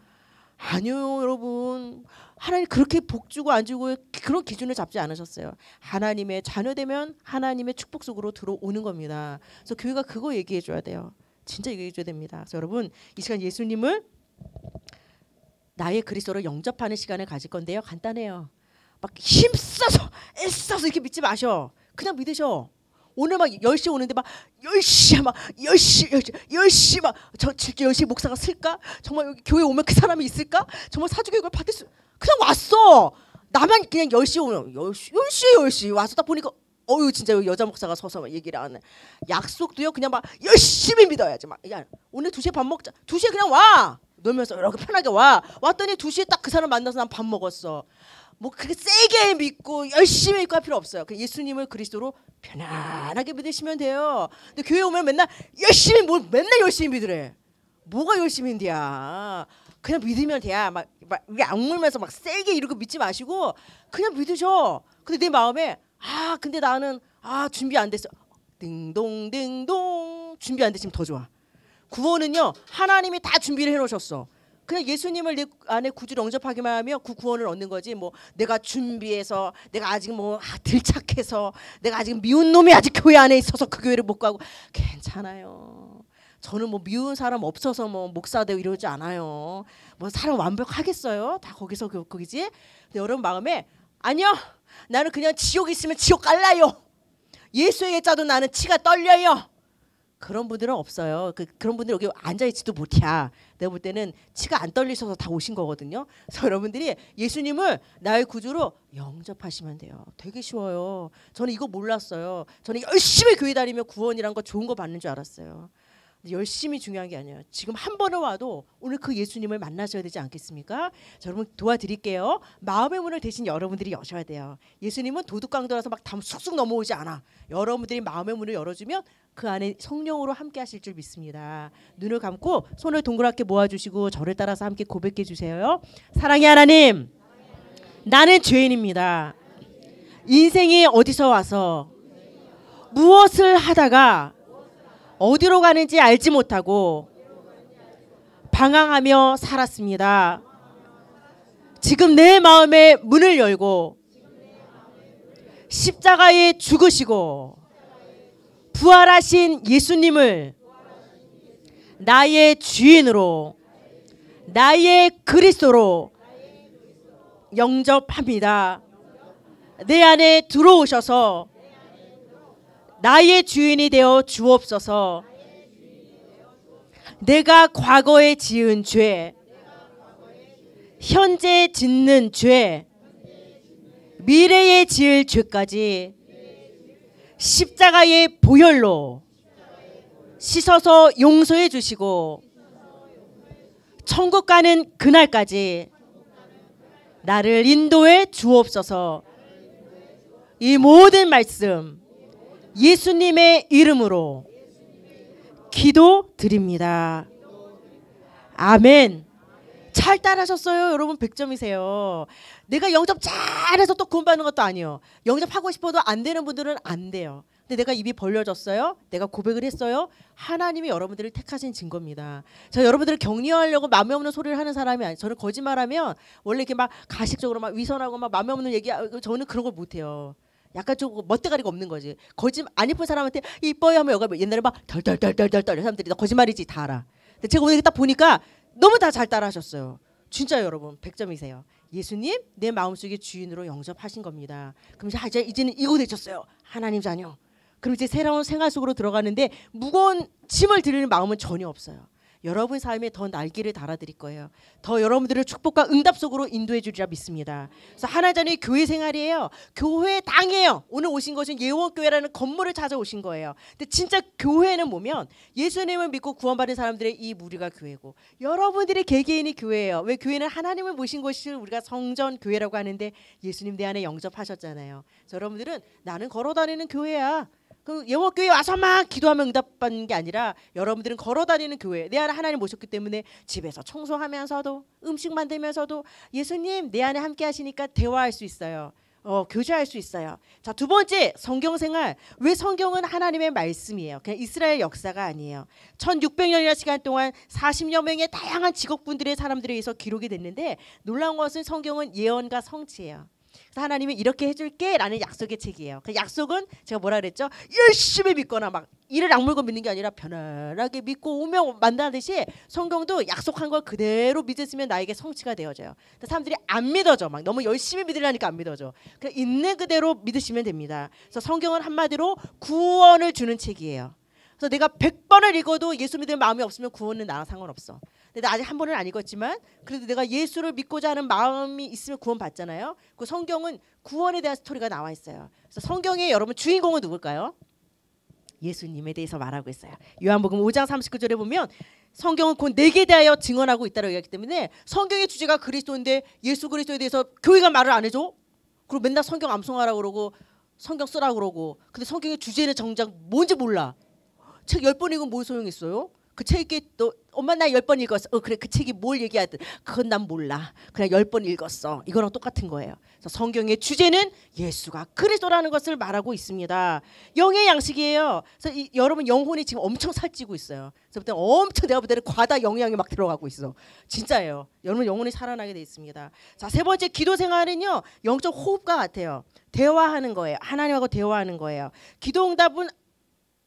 아니요 여러분 하나님 그렇게 복 주고 안 주고 그런 기준을 잡지 않으셨어요. 하나님의 자녀 되면 하나님의 축복 속으로 들어오는 겁니다. 그래서 교회가 그거 얘기해 줘야 돼요. 진짜 얘기해 줘야 됩니다. 그래서 여러분 이 시간 예수님을 나의 그리스도로 영접하는 시간을 가질 건데요. 간단해요. 막 힘써서 애써서 이렇게 믿지 마셔. 그냥 믿으셔. 오늘 막 10시 오는데 막 10시야 막 10시 10시 10시 막저 10시 목사가 쓸까? 정말 여기 교회 오면 그 사람이 있을까? 정말 사주교육을 받을 수 그냥 왔어. 나만 그냥 10시 오면 10시 10시에 1 0 와서 딱 보니까 어유 진짜 여자 목사가 서서 얘기를 하네. 약속도요 그냥 막 열심히 믿어야지 막. 야 오늘 2시에 밥 먹자. 2시에 그냥 와. 놀면서 이렇게 편하게 와. 왔더니 2시에 딱 그 사람 만나서 난 밥 먹었어. 뭐 그렇게 세게 믿고 열심히 믿고 할 필요 없어요. 그 예수님을 그리스도로 편안하게 믿으시면 돼요. 근데 교회 오면 맨날 열심히 뭐 맨날 열심히 믿으래. 뭐가 열심인데야. 히 그냥 믿으면 돼야 막, 막 우리 악물면서 막 세게 이러고 믿지 마시고 그냥 믿으셔. 근데 내 마음에 아 근데 나는 아 준비 안 됐어. 띵동띵동 준비 안 됐으면 더 좋아. 구원은요 하나님이 다 준비를 해놓으셨어. 그냥 예수님을 내 안에 구주를 영접하기만 하면 그 구원을 얻는 거지 뭐 내가 준비해서 내가 아직 뭐 아, 들착해서 내가 아직 미운 놈이 아직 교회 안에 있어서 그 교회를 못 가고 괜찮아요 저는 뭐 미운 사람 없어서 뭐 목사 되고 이러지 않아요. 뭐 사람 완벽하겠어요? 다 거기서 그 거기지. 그, 근데 여러분 마음에 아니요. 나는 그냥 지옥 있으면 지옥 갈라요. 예수에게 짜도 나는 치가 떨려요. 그런 분들은 없어요. 그, 그런 분들 여기 앉아 있지도 못해야 내가 볼 때는 치가 안 떨리셔서 다 오신 거거든요. 그래서 여러분들이 예수님을 나의 구주로 영접하시면 돼요. 되게 쉬워요. 저는 이거 몰랐어요. 저는 열심히 교회 다니며 구원이란 거 좋은 거 받는 줄 알았어요. 열심히 중요한 게 아니에요. 지금 한번에 와도 오늘 그 예수님을 만나셔야 되지 않겠습니까? 자, 여러분 도와드릴게요. 마음의 문을 대신 여러분들이 여셔야 돼요. 예수님은 도둑강도라서 막담 쑥쑥 넘어오지 않아. 여러분들이 마음의 문을 열어주면 그 안에 성령으로 함께 하실 줄 믿습니다. 눈을 감고 손을 동그랗게 모아주시고 저를 따라서 함께 고백해 주세요. 사랑의 하나님, 나는 죄인입니다. 인생이 어디서 와서 무엇을 하다가 어디로 가는지 알지 못하고 방황하며 살았습니다. 지금 내 마음의 문을 열고 십자가에 죽으시고 부활하신 예수님을 나의 주인으로 나의 그리스도로 영접합니다. 내 안에 들어오셔서 나의 주인이 되어 주옵소서. 내가 과거에 지은 죄, 현재 짓는 죄, 미래에 지을 죄까지 십자가의 보혈로 씻어서 용서해 주시고 천국 가는 그날까지 나를 인도해 주옵소서. 이 모든 말씀 예수님의 이름으로 기도드립니다. 아멘. 잘 따라하셨어요. 여러분 100점이세요. 내가 영접 잘해서 또 구원받는 것도 아니요. 영접하고 싶어도 안 되는 분들은 안 돼요. 근데 내가 입이 벌려졌어요. 내가 고백을 했어요. 하나님이 여러분들을 택하신 증거입니다. 저 여러분들을 격려하려고 마음 없는 소리를 하는 사람이 아니에요. 저는 거짓말하면 원래 이렇게 막 가식적으로 막 위선하고 막마음 없는 얘기 저는 그런 걸 못해요. 약간 조 멋대가리가 없는 거지. 거짓 안 예쁜 사람한테 이뻐요 하면 여가 옛날에 막 덜덜덜덜덜 사람들이 나 거짓말이지 다 알아. 근데 제가 오늘 딱 보니까 너무 다 잘 따라하셨어요. 진짜 여러분 100점이세요. 예수님 내 마음속의 주인으로 영접하신 겁니다. 그럼 이제 아, 이제는 이거 되셨어요. 하나님 자녀. 그럼 이제 새로운 생활 속으로 들어가는데 무거운 짐을 들리는 마음은 전혀 없어요. 여러분 삶에 더 날개를 달아드릴 거예요. 더 여러분들을 축복과 응답 속으로 인도해 주리라 믿습니다. 그래서 하나자녀의 교회 생활이에요. 교회 당이에요. 오늘 오신 것은 예원교회라는 건물을 찾아오신 거예요. 근데 진짜 교회는 보면 예수님을 믿고 구원받은 사람들의 이 무리가 교회고 여러분들의 개개인이 교회예요. 왜 교회는 하나님을 모신 것을 우리가 성전 교회라고 하는데 예수님 내 안에 영접하셨잖아요. 여러분들은 나는 걸어다니는 교회야. 그영어교회 와서 만 기도하면 응답받는 게 아니라 여러분들은 걸어다니는 교회 내 안에 하나님 모셨기 때문에 집에서 청소하면서도 음식 만들면서도 예수님 내 안에 함께 하시니까 대화할 수 있어요. 어, 교제할 수 있어요. 자, 두 번째 성경 생활. 왜 성경은 하나님의 말씀이에요. 그냥 이스라엘 역사가 아니에요. 1600년이나 시간 동안 40여 명의 다양한 직업군들의 사람들에 의해서 기록이 됐는데 놀라운 것은 성경은 예언과 성취예요. 하나님이 이렇게 해줄게 라는 약속의 책이에요. 그 약속은 제가 뭐라 그랬죠? 열심히 믿거나 막 이를 악물고 믿는 게 아니라 편안하게 믿고 오면 만나듯이 성경도 약속한 걸 그대로 믿으면 나에게 성취가 되어져요. 사람들이 안 믿어져. 막 너무 열심히 믿으려니까 안 믿어져. 그냥 있는 그대로 믿으시면 됩니다. 그래서 성경은 한마디로 구원을 주는 책이에요. 그래서 내가 백번을 읽어도 예수 믿을 마음이 없으면 구원은 나랑 상관없어. 근데 아직 한 번은 안 읽었지만 그래도 내가 예수를 믿고자 하는 마음이 있으면 구원받잖아요. 그 성경은 구원에 대한 스토리가 나와 있어요. 그래서 성경에 여러분 주인공은 누굴까요? 예수님에 대해서 말하고 있어요. 요한복음 5장 39절에 보면 성경은 곧 내게 대하여 증언하고 있다고 얘기하기 때문에 성경의 주제가 그리스도인데 예수 그리스도에 대해서 교회가 말을 안 해줘? 그리고 맨날 성경 암송하라고 그러고 성경 쓰라고 그러고 근데 성경의 주제는 정작 뭔지 몰라. 책 열 번 읽으면 뭔소용 있어요? 그 책이 또 엄마 나 열 번 읽었어. 어 그래 그 책이 뭘 얘기하든 그건 난 몰라. 그냥 열 번 읽었어. 이거랑 똑같은 거예요. 성경의 주제는 예수가 그리스도라는 것을 말하고 있습니다. 영의 양식이에요. 그래서 이, 여러분 영혼이 지금 엄청 살찌고 있어요. 그래서 엄청 내가 볼 때는 과다 영양이 막 들어가고 있어. 진짜예요. 여러분 영혼이 살아나게 돼 있습니다. 자세 번째 기도 생활은요 영적 호흡과 같아요. 대화하는 거예요. 하나님하고 대화하는 거예요. 기도 응답은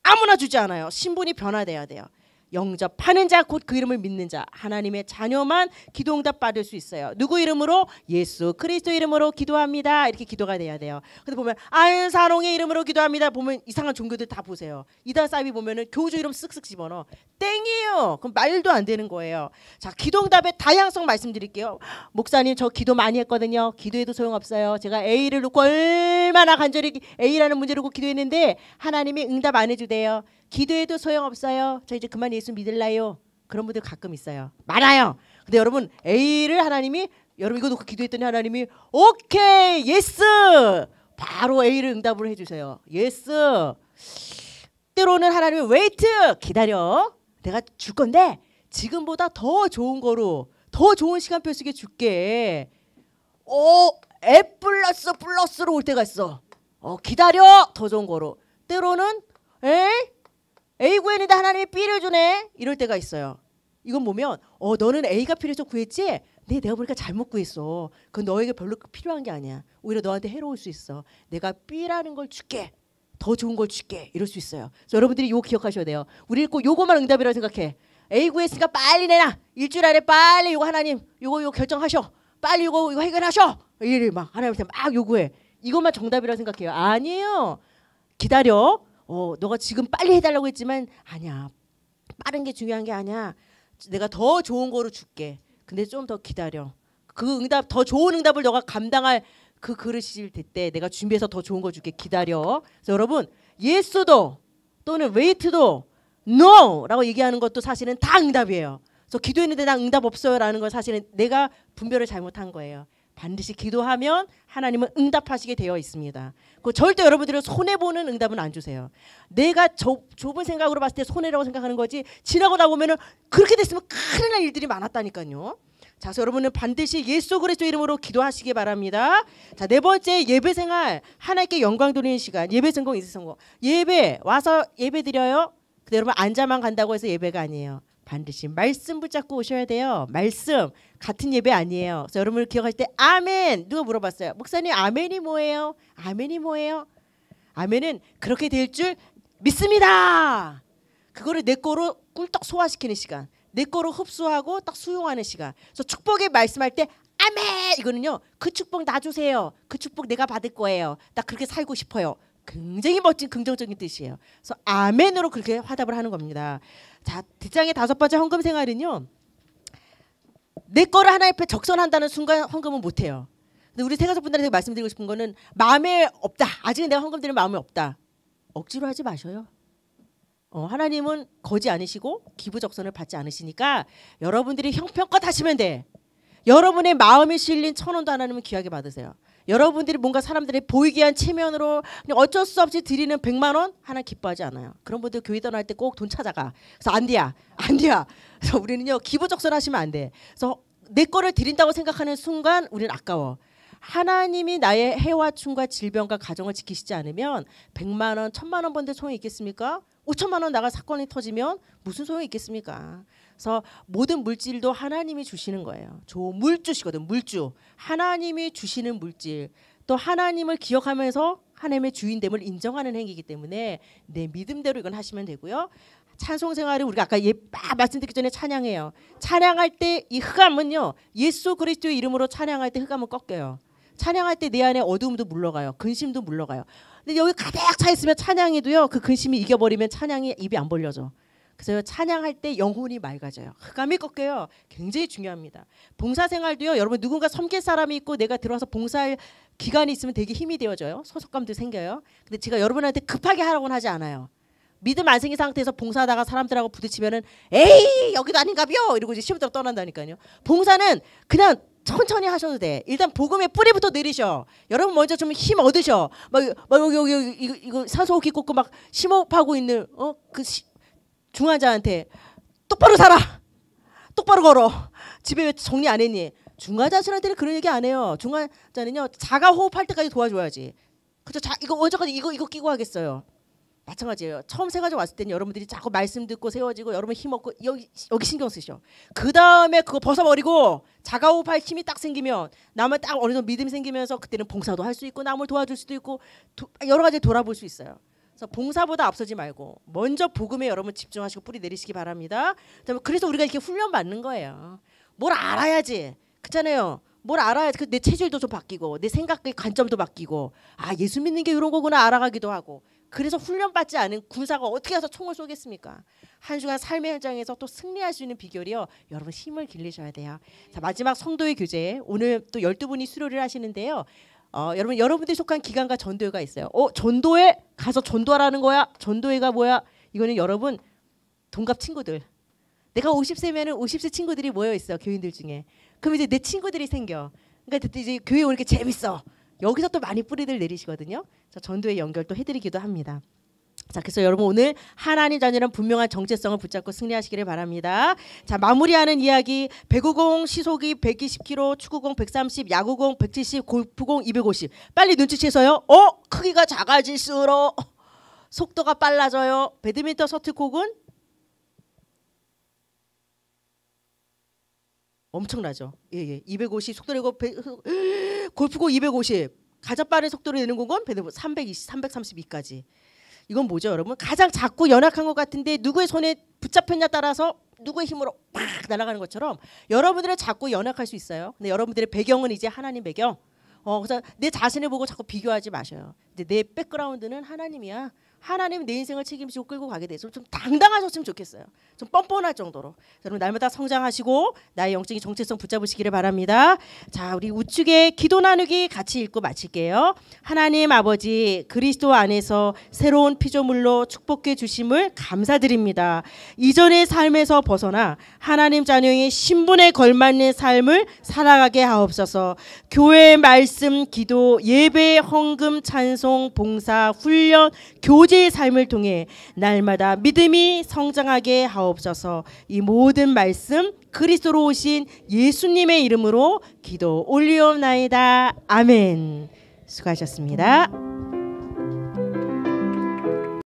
아무나 주지 않아요. 신분이 변화돼야 돼요. 영접하는 자 곧 그 이름을 믿는 자 하나님의 자녀만 기도 응답 받을 수 있어요. 누구 이름으로? 예수 그리스도 이름으로 기도합니다. 이렇게 기도가 돼야 돼요. 근데 보면 안사롱의 이름으로 기도합니다. 보면 이상한 종교들 다 보세요. 이단 사이비 보면은 교주 이름 쓱쓱 집어넣어. 땡이에요. 그럼 말도 안 되는 거예요. 자, 기도 응답의 다양성 말씀드릴게요. 목사님 저 기도 많이 했거든요. 기도해도 소용없어요. 제가 A를 놓고 얼마나 간절히 A라는 문제를 놓고 기도했는데 하나님이 응답 안 해주대요. 기도해도 소용없어요. 저 이제 그만 예수 믿을래요. 그런 분들 가끔 있어요. 많아요. 근데 여러분 A를 하나님이 여러분 이거 놓고 기도했더니 하나님이 오케이 예스 바로 A를 응답을 해주세요. 예스 때로는 하나님이 웨이트 기다려 내가 줄 건데 지금보다 더 좋은 거로 더 좋은 시간표 속에 줄게. 오, 어, 앱 플러스 플러스로 올 때가 있어. 어, 기다려 더 좋은 거로. 때로는 에이 A 구했는데 하나님이 B를 주네. 이럴 때가 있어요. 이건 보면 어 너는 A가 필요해서 구했지? 네 내가 보니까 잘못 구했어. 그 너에게 별로 필요한 게 아니야. 오히려 너한테 해로울 수 있어. 내가 B라는 걸 줄게. 더 좋은 걸 줄게. 이럴 수 있어요. 그래서 여러분들이 이거 기억하셔야 돼요. 우리 읽고 요거만 응답이라고 생각해. A 구했으니까 빨리 내놔. 일주일 안에 빨리 이거 하나님 이거 이거 결정하셔. 빨리 이거 이거 해결하셔. 이리막 하나님한테 막 요구해. 이것만 정답이라고 생각해요. 아니에요. 기다려. 어, 너가 지금 빨리 해달라고 했지만 아니야. 빠른 게 중요한 게 아니야. 내가 더 좋은 거로 줄게. 근데 좀 더 기다려. 그 응답 더 좋은 응답을 너가 감당할 그 그릇일 때 내가 준비해서 더 좋은 거 줄게. 기다려. 그래서 여러분 예스도 또는 웨이트도 n 라고 얘기하는 것도 사실은 다 응답이에요. 그래서 기도했는데 나 응답 없어요라는 건 사실은 내가 분별을 잘못한 거예요. 반드시 기도하면 하나님은 응답하시게 되어 있습니다. 그 절대 여러분들은 손해 보는 응답은 안 주세요. 내가 좁, 좁은 생각으로 봤을 때 손해라고 생각하는 거지 지나고 나 보면은 그렇게 됐으면 큰일 날 일들이 많았다니까요. 자, 여러분은 반드시 예수 그리스도 이름으로 기도하시기 바랍니다. 자, 네 번째 예배 생활 하나님께 영광 돌리는 시간 예배 성공 인생 성공 예배 와서 예배 드려요. 근데 여러분 앉아만 간다고 해서 예배가 아니에요. 반드시 말씀 붙잡고 오셔야 돼요. 말씀 같은 예배 아니에요. 그래서 여러분을 기억할 때 아멘 누가 물어봤어요. 목사님 아멘이 뭐예요? 아멘이 뭐예요? 아멘은 그렇게 될 줄 믿습니다. 그거를 내 거로 꿀떡 소화시키는 시간, 내 거로 흡수하고 딱 수용하는 시간. 그래서 축복의 말씀할 때 아멘 이거는요 그 축복 나 주세요. 그 축복 내가 받을 거예요. 딱 그렇게 살고 싶어요. 굉장히 멋진 긍정적인 뜻이에요. 그래서 아멘으로 그렇게 화답을 하는 겁니다. 자, 뒷장의 다섯 번째 헌금 생활은요. 내 거를 하나 옆에 적선한다는 순간 헌금은 못 해요. 근데 우리 세가족분들한테 말씀드리고 싶은 거는 마음에 없다. 아직은 내가 헌금 드리는 마음이 없다. 억지로 하지 마셔요. 어, 하나님은 거지 않으시고 기부 적선을 받지 않으시니까 여러분들이 형편껏 하시면 돼. 여러분의 마음이 실린 천 원도 하나님은 귀하게 받으세요. 여러분들이 뭔가 사람들이 보이게 한 체면으로 어쩔 수 없이 드리는 100만 원 하나 기뻐하지 않아요. 그런 분들 교회 떠날 때 꼭 돈 찾아가. 그래서 안 돼야. 안 돼야. 그래서 우리는요. 기부적선 하시면 안 돼. 그래서 내 거를 드린다고 생각하는 순간 우리는 아까워. 하나님이 나의 해와 춤과 질병과 가정을 지키시지 않으면 100만 원, 1000만 원 번데 소용이 있겠습니까? 5천만 원 나가 사건이 터지면 무슨 소용이 있겠습니까? 그래서 모든 물질도 하나님이 주시는 거예요. 저 물주시거든 물주. 하나님이 주시는 물질. 또 하나님을 기억하면서 하나님의 주인됨을 인정하는 행위이기 때문에 내 믿음대로 이건 하시면 되고요. 찬송 생활을 우리가 아까 예, 말씀드리기 전에 찬양해요. 찬양할 때 이 흑암은요. 예수 그리스도의 이름으로 찬양할 때 흑암은 꺾여요. 찬양할 때 내 안에 어두도 물러가요. 근심도 물러가요. 근데 여기 가득 차 있으면 찬양해도요. 그 근심이 이겨버리면 찬양이 입이 안 벌려져. 그래서 찬양할 때 영혼이 맑아져요. 흑암이 꺾여요. 굉장히 중요합니다. 봉사생활도요. 여러분 누군가 섬길 사람이 있고 내가 들어와서 봉사할 기간이 있으면 되게 힘이 되어져요. 소속감도 생겨요. 근데 제가 여러분한테 급하게 하라고는 하지 않아요. 믿음 안 생긴 상태에서 봉사하다가 사람들하고 부딪히면은 에이 여기도 아닌가벼 이러고 이제 시부터 떠난다니까요. 봉사는 그냥 천천히 하셔도 돼. 일단 복음의 뿌리부터 내리셔. 여러분 먼저 좀 힘 얻으셔. 막, 막 여기 여기, 이거, 이거 산소호흡기 꽂고 막 심호흡하고 있는 어그 중환자한테 똑바로 살아. 똑바로 걸어. 집에 왜 정리 안 했니? 중환자실한테는 그런 얘기 안 해요. 중환자는요. 자가 호흡할 때까지 도와줘야지. 그죠? 자 이거 어저까지 이거 이거 끼고 하겠어요. 마찬가지예요. 처음 세 가지 왔을 때는 여러분들이 자꾸 말씀 듣고 세워지고 여러분 힘 얻고 여기 여기 신경 쓰시죠. 그 다음에 그거 벗어버리고 자가호흡할 힘이 딱 생기면 남을 딱 어느 정도 믿음이 생기면서 그때는 봉사도 할 수 있고 남을 도와줄 수도 있고 도, 여러 가지 돌아볼 수 있어요. 그래서 봉사보다 앞서지 말고 먼저 복음에 여러분 집중하시고 뿌리 내리시기 바랍니다. 그래서 우리가 이렇게 훈련 받는 거예요. 뭘 알아야지. 그렇잖아요. 뭘 알아야 그 내 체질도 좀 바뀌고 내 생각의 관점도 바뀌고 아 예수 믿는 게 이런 거구나 알아가기도 하고 그래서 훈련받지 않은 군사가 어떻게 해서 총을 쏘겠습니까? 한 주간 삶의 현장에서 또 승리할 수 있는 비결이요. 여러분 힘을 길리셔야 돼요. 자, 마지막 성도의 교제. 오늘 또 열두 분이 수료를 하시는데요. 어, 여러분 여러분들이 속한 기관과 전도회가 있어요. 어 전도회 가서 전도하라는 거야. 전도회가 뭐야? 이거는 여러분 동갑 친구들. 내가 50세면은 50세 친구들이 모여 있어 교인들 중에. 그럼 이제 내 친구들이 생겨. 그러니까 이제 교회 오니까 재밌어. 여기서 또 많이 뿌리들 내리시거든요. 전도회 연결 또 해드리기도 합니다. 자, 그래서 여러분 오늘 하나님 자녀는 분명한 정체성을 붙잡고 승리하시기를 바랍니다. 자, 마무리하는 이야기 배구공 시속이 120km, 축구공 130, 야구공 170, 골프공 250. 빨리 눈치채서요. 어, 크기가 작아질수록 속도가 빨라져요. 배드민턴 서트콕은 엄청나죠. 예, 예. 250 속도 내고 배, 골프공 250. 가장 빠른 속도를 내는 공은 배드민턴 320, 332까지. 이건 뭐죠, 여러분? 가장 작고 연약한 것 같은데 누구의 손에 붙잡혔냐 따라서 누구의 힘으로 막 날아가는 것처럼 여러분들의 자꾸 연약할 수 있어요. 근데 여러분들의 배경은 이제 하나님 배경. 어, 그래서 내 자신을 보고 자꾸 비교하지 마셔요. 이제 내 백그라운드는 하나님이야. 하나님 내 인생을 책임지고 끌고 가게 돼서 좀 당당하셨으면 좋겠어요. 좀 뻔뻔할 정도로. 여러분 날마다 성장하시고 나의 영적인 정체성 붙잡으시기를 바랍니다. 자, 우리 우측에 기도 나누기 같이 읽고 마칠게요. 하나님 아버지 그리스도 안에서 새로운 피조물로 축복해 주심을 감사드립니다. 이전의 삶에서 벗어나 하나님 자녀의 신분에 걸맞는 삶을 살아가게 하옵소서. 교회 말씀, 기도, 예배, 헌금, 찬송, 봉사, 훈련, 교 모제의 삶을 통해 날마다 믿음이 성장하게 하옵소서 이 모든 말씀 그리스도로 오신 예수님의 이름으로 기도 올리옵나이다. 아멘. 수고하셨습니다.